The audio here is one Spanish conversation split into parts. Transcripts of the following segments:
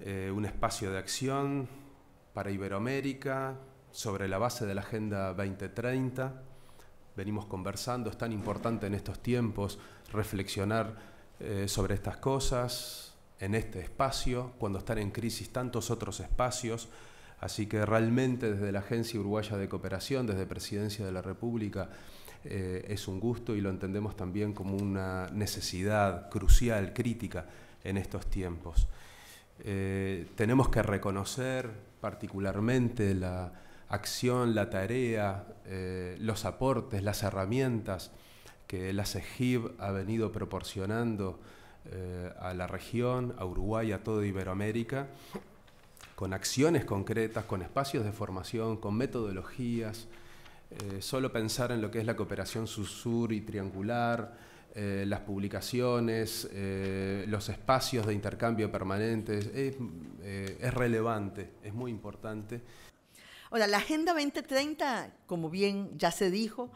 Eh, un espacio de acción para Iberoamérica sobre la base de la Agenda 2030. Venimos conversando, es tan importante en estos tiempos reflexionar eh, sobre estas cosas en este espacio, cuando están en crisis tantos otros espacios. Así que realmente desde la Agencia Uruguaya de Cooperación, desde Presidencia de la República, eh, es un gusto y lo entendemos también como una necesidad crucial, crítica en estos tiempos. Eh, tenemos que reconocer particularmente la acción, la tarea, eh, los aportes, las herramientas que la CEGIB ha venido proporcionando eh, a la región, a Uruguay, a toda Iberoamérica, con acciones concretas, con espacios de formación, con metodologías. solo pensar en lo que es la cooperación sur-sur y triangular, eh, las publicaciones, eh, los espacios de intercambio permanentes, eh, es, relevante, es muy importante. Ahora, la Agenda 2030, como bien ya se dijo,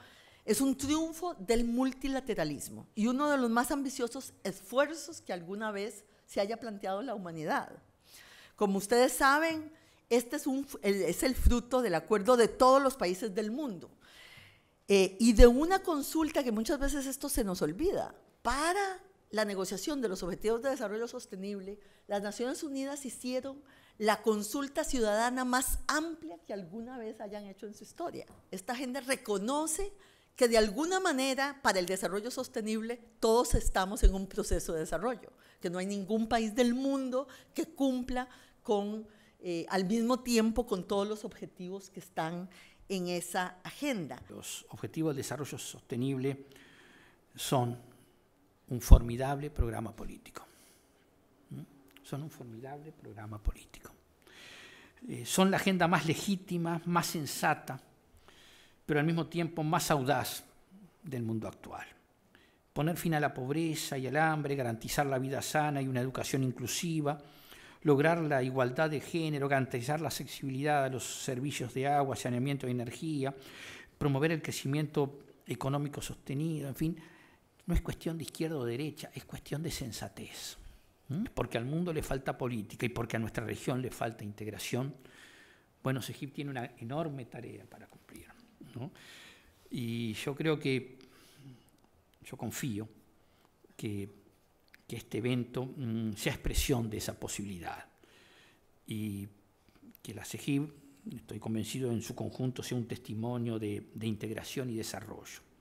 es un triunfo del multilateralismo y uno de los más ambiciosos esfuerzos que alguna vez se haya planteado la humanidad. Como ustedes saben, este es, un, es el fruto del acuerdo de todos los países del mundo eh, y de una consulta que muchas veces esto se nos olvida. Para la negociación de los Objetivos de Desarrollo Sostenible, las Naciones Unidas hicieron la consulta ciudadana más amplia que alguna vez hayan hecho en su historia. Esta agenda reconoce que de alguna manera para el desarrollo sostenible todos estamos en un proceso de desarrollo, que no hay ningún país del mundo que cumpla con, eh, al mismo tiempo con todos los objetivos que están en esa agenda. Los Objetivos de Desarrollo Sostenible son un formidable programa político. ¿Mm? Son un formidable programa político. Eh, son la agenda más legítima, más sensata, pero al mismo tiempo más audaz del mundo actual. Poner fin a la pobreza y al hambre, garantizar la vida sana y una educación inclusiva, lograr la igualdad de género, garantizar la accesibilidad a los servicios de agua, saneamiento de energía, promover el crecimiento económico sostenido, en fin, no es cuestión de izquierda o derecha, es cuestión de sensatez. Porque al mundo le falta política y porque a nuestra región le falta integración, Bueno, Aires tiene una enorme tarea para cumplir. Y yo creo que, yo confío que que este evento mm, sea expresión de esa posibilidad y que la CEGIB, estoy convencido, en su conjunto sea un testimonio de integración y desarrollo.